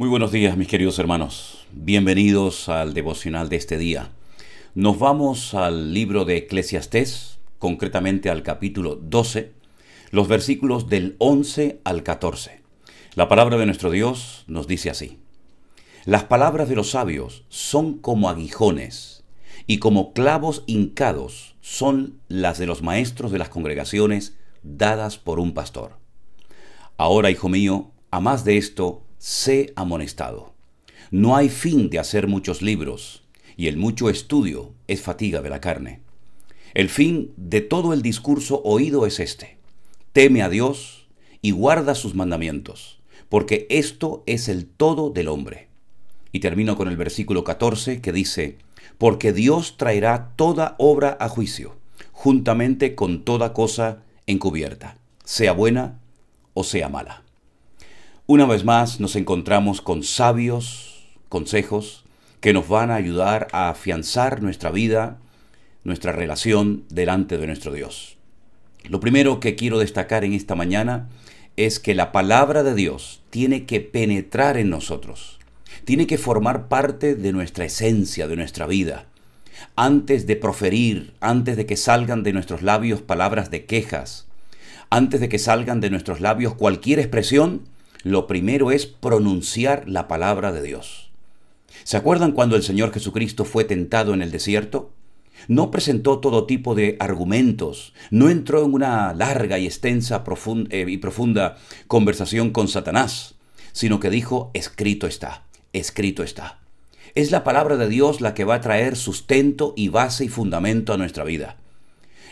Muy buenos días mis queridos hermanos, bienvenidos al devocional de este día. Nos vamos al libro de Eclesiastés, concretamente al capítulo 12, los versículos del 11 al 14. La palabra de nuestro Dios nos dice así, Las palabras de los sabios son como aguijones y como clavos hincados son las de los maestros de las congregaciones dadas por un pastor. Ahora, hijo mío, a más de esto, sé amonestado. No hay fin de hacer muchos libros, y el mucho estudio es fatiga de la carne. El fin de todo el discurso oído es este. Teme a Dios y guarda sus mandamientos, porque esto es el todo del hombre. Y termino con el versículo 14 que dice, porque Dios traerá toda obra a juicio, juntamente con toda cosa encubierta, sea buena o sea mala. Una vez más nos encontramos con sabios consejos que nos van a ayudar a afianzar nuestra vida, nuestra relación delante de nuestro Dios. Lo primero que quiero destacar en esta mañana es que la palabra de Dios tiene que penetrar en nosotros, tiene que formar parte de nuestra esencia, de nuestra vida. Antes de proferir, antes de que salgan de nuestros labios palabras de quejas, antes de que salgan de nuestros labios cualquier expresión, lo primero es pronunciar la palabra de Dios. ¿Se acuerdan cuando el Señor Jesucristo fue tentado en el desierto? No presentó todo tipo de argumentos, no entró en una larga y extensa eh, y profunda conversación con Satanás, sino que dijo, escrito está, escrito está. Es la palabra de Dios la que va a traer sustento y base y fundamento a nuestra vida.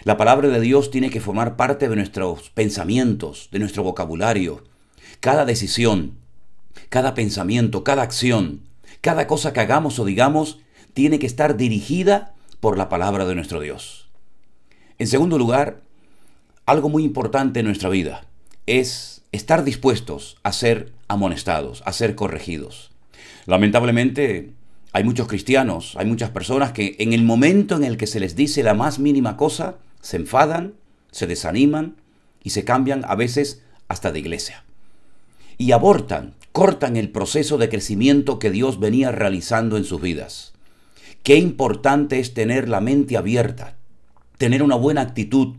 La palabra de Dios tiene que formar parte de nuestros pensamientos, de nuestro vocabulario, cada decisión, cada pensamiento, cada acción, cada cosa que hagamos o digamos, tiene que estar dirigida por la palabra de nuestro Dios. En segundo lugar, algo muy importante en nuestra vida es estar dispuestos a ser amonestados, a ser corregidos. Lamentablemente, hay muchos cristianos, hay muchas personas que en el momento en el que se les dice la más mínima cosa, se enfadan, se desaniman y se cambian a veces hasta de iglesia y abortan, cortan el proceso de crecimiento que Dios venía realizando en sus vidas. Qué importante es tener la mente abierta, tener una buena actitud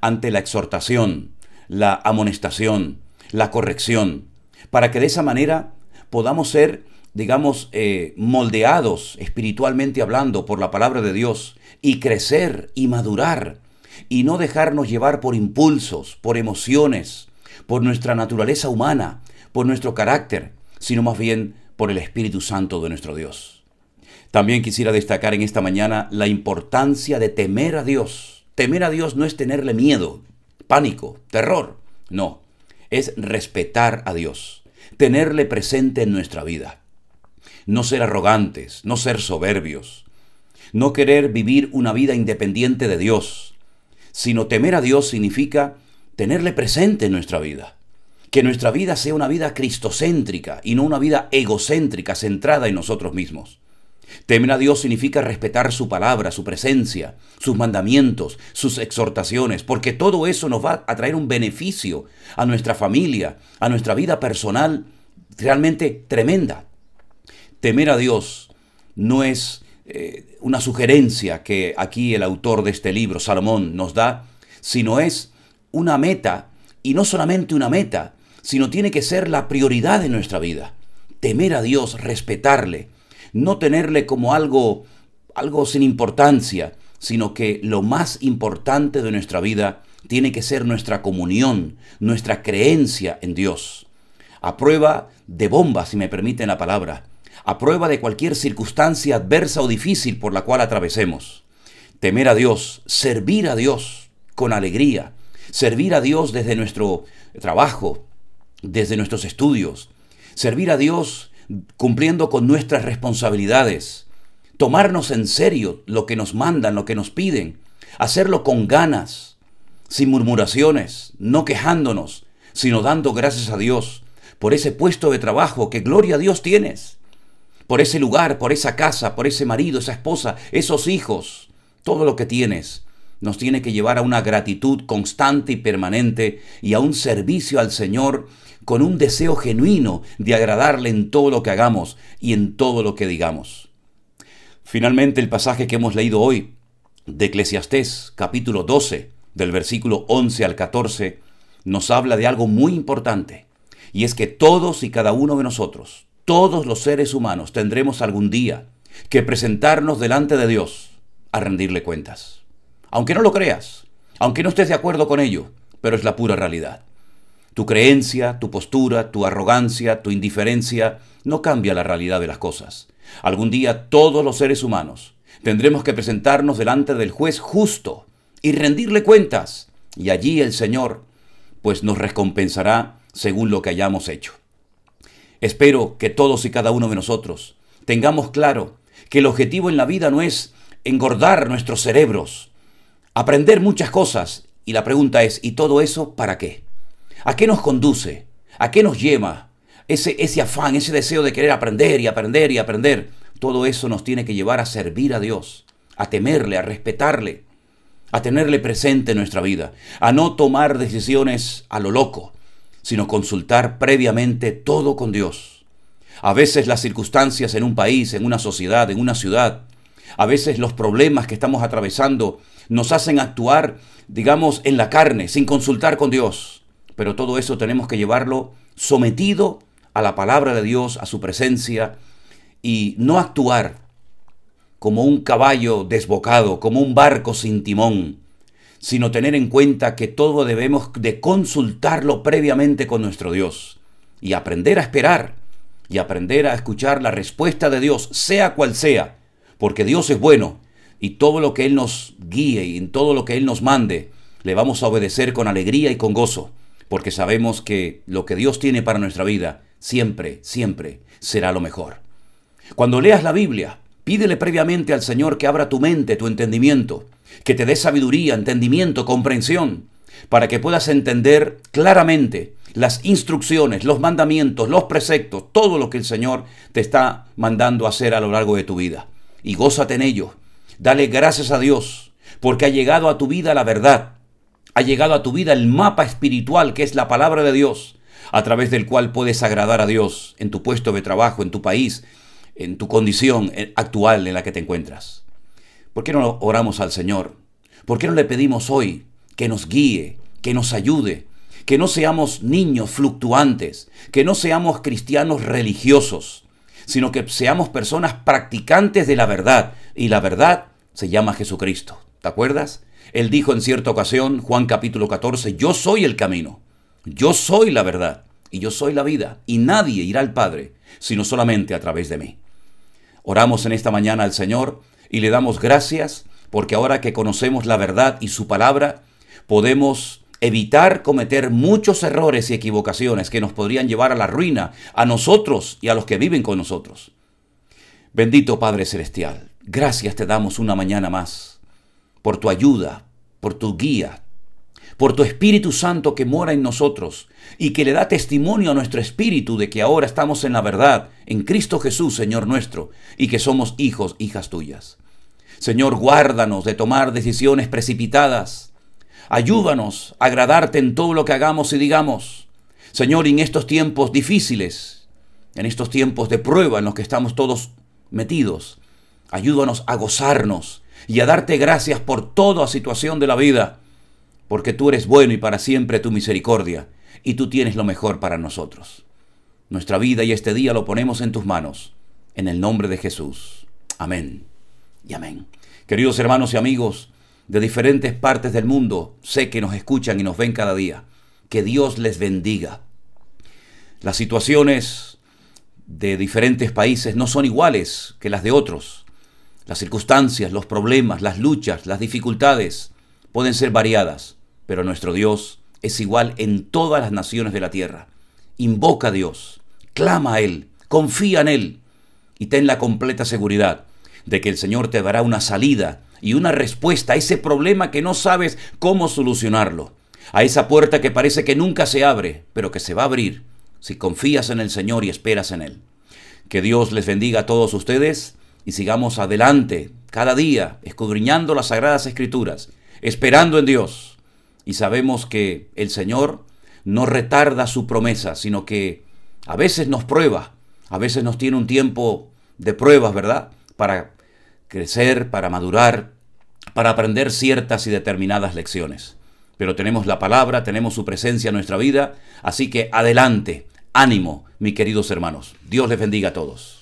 ante la exhortación, la amonestación, la corrección, para que de esa manera podamos ser, digamos, eh, moldeados espiritualmente hablando por la palabra de Dios y crecer y madurar y no dejarnos llevar por impulsos, por emociones, por nuestra naturaleza humana, por nuestro carácter, sino más bien por el Espíritu Santo de nuestro Dios. También quisiera destacar en esta mañana la importancia de temer a Dios. Temer a Dios no es tenerle miedo, pánico, terror, no, es respetar a Dios, tenerle presente en nuestra vida. No ser arrogantes, no ser soberbios, no querer vivir una vida independiente de Dios, sino temer a Dios significa tenerle presente en nuestra vida. Que nuestra vida sea una vida cristocéntrica y no una vida egocéntrica, centrada en nosotros mismos. Temer a Dios significa respetar su palabra, su presencia, sus mandamientos, sus exhortaciones, porque todo eso nos va a traer un beneficio a nuestra familia, a nuestra vida personal, realmente tremenda. Temer a Dios no es eh, una sugerencia que aquí el autor de este libro, Salomón, nos da, sino es una meta, y no solamente una meta, sino tiene que ser la prioridad de nuestra vida. Temer a Dios, respetarle, no tenerle como algo algo sin importancia, sino que lo más importante de nuestra vida tiene que ser nuestra comunión, nuestra creencia en Dios. A prueba de bomba, si me permiten la palabra, a prueba de cualquier circunstancia adversa o difícil por la cual atravesemos. Temer a Dios, servir a Dios con alegría, servir a Dios desde nuestro trabajo, desde nuestros estudios, servir a Dios cumpliendo con nuestras responsabilidades, tomarnos en serio lo que nos mandan, lo que nos piden, hacerlo con ganas, sin murmuraciones, no quejándonos, sino dando gracias a Dios por ese puesto de trabajo que gloria a Dios tienes, por ese lugar, por esa casa, por ese marido, esa esposa, esos hijos, todo lo que tienes nos tiene que llevar a una gratitud constante y permanente y a un servicio al Señor con un deseo genuino de agradarle en todo lo que hagamos y en todo lo que digamos. Finalmente, el pasaje que hemos leído hoy de Eclesiastés, capítulo 12, del versículo 11 al 14, nos habla de algo muy importante, y es que todos y cada uno de nosotros, todos los seres humanos, tendremos algún día que presentarnos delante de Dios a rendirle cuentas. Aunque no lo creas, aunque no estés de acuerdo con ello, pero es la pura realidad. Tu creencia, tu postura, tu arrogancia, tu indiferencia no cambia la realidad de las cosas. Algún día todos los seres humanos tendremos que presentarnos delante del juez justo y rendirle cuentas. Y allí el Señor pues nos recompensará según lo que hayamos hecho. Espero que todos y cada uno de nosotros tengamos claro que el objetivo en la vida no es engordar nuestros cerebros, aprender muchas cosas. Y la pregunta es, ¿y todo eso para qué? ¿A qué nos conduce? ¿A qué nos lleva? Ese, ese afán, ese deseo de querer aprender y aprender y aprender. Todo eso nos tiene que llevar a servir a Dios, a temerle, a respetarle, a tenerle presente en nuestra vida, a no tomar decisiones a lo loco, sino consultar previamente todo con Dios. A veces las circunstancias en un país, en una sociedad, en una ciudad, a veces los problemas que estamos atravesando nos hacen actuar, digamos, en la carne, sin consultar con Dios pero todo eso tenemos que llevarlo sometido a la palabra de Dios, a su presencia, y no actuar como un caballo desbocado, como un barco sin timón, sino tener en cuenta que todo debemos de consultarlo previamente con nuestro Dios y aprender a esperar y aprender a escuchar la respuesta de Dios, sea cual sea, porque Dios es bueno y todo lo que Él nos guíe y en todo lo que Él nos mande, le vamos a obedecer con alegría y con gozo porque sabemos que lo que Dios tiene para nuestra vida siempre, siempre será lo mejor. Cuando leas la Biblia, pídele previamente al Señor que abra tu mente, tu entendimiento, que te dé sabiduría, entendimiento, comprensión, para que puedas entender claramente las instrucciones, los mandamientos, los preceptos, todo lo que el Señor te está mandando hacer a lo largo de tu vida. Y gózate en ello. Dale gracias a Dios, porque ha llegado a tu vida la verdad, ha llegado a tu vida el mapa espiritual que es la palabra de Dios, a través del cual puedes agradar a Dios en tu puesto de trabajo, en tu país, en tu condición eh, actual en la que te encuentras. ¿Por qué no oramos al Señor? ¿Por qué no le pedimos hoy que nos guíe, que nos ayude, que no seamos niños fluctuantes, que no seamos cristianos religiosos, sino que seamos personas practicantes de la verdad? Y la verdad se llama Jesucristo. ¿Te acuerdas? Él dijo en cierta ocasión, Juan capítulo 14, yo soy el camino, yo soy la verdad y yo soy la vida, y nadie irá al Padre sino solamente a través de mí. Oramos en esta mañana al Señor y le damos gracias porque ahora que conocemos la verdad y su palabra, podemos evitar cometer muchos errores y equivocaciones que nos podrían llevar a la ruina a nosotros y a los que viven con nosotros. Bendito Padre Celestial, gracias te damos una mañana más por tu ayuda, por tu guía, por tu Espíritu Santo que mora en nosotros y que le da testimonio a nuestro espíritu de que ahora estamos en la verdad, en Cristo Jesús, Señor nuestro, y que somos hijos, hijas tuyas. Señor, guárdanos de tomar decisiones precipitadas. Ayúdanos a agradarte en todo lo que hagamos y digamos. Señor, en estos tiempos difíciles, en estos tiempos de prueba en los que estamos todos metidos, ayúdanos a gozarnos y a darte gracias por toda situación de la vida, porque tú eres bueno y para siempre tu misericordia, y tú tienes lo mejor para nosotros. Nuestra vida y este día lo ponemos en tus manos, en el nombre de Jesús. Amén y amén. Queridos hermanos y amigos de diferentes partes del mundo, sé que nos escuchan y nos ven cada día. Que Dios les bendiga. Las situaciones de diferentes países no son iguales que las de otros. Las circunstancias, los problemas, las luchas, las dificultades pueden ser variadas, pero nuestro Dios es igual en todas las naciones de la tierra. Invoca a Dios, clama a Él, confía en Él y ten la completa seguridad de que el Señor te dará una salida y una respuesta a ese problema que no sabes cómo solucionarlo, a esa puerta que parece que nunca se abre, pero que se va a abrir si confías en el Señor y esperas en Él. Que Dios les bendiga a todos ustedes y sigamos adelante cada día, escudriñando las sagradas escrituras, esperando en Dios. Y sabemos que el Señor no retarda su promesa, sino que a veces nos prueba, a veces nos tiene un tiempo de pruebas, ¿verdad? Para crecer, para madurar, para aprender ciertas y determinadas lecciones. Pero tenemos la palabra, tenemos su presencia en nuestra vida, así que adelante, ánimo, mis queridos hermanos. Dios les bendiga a todos.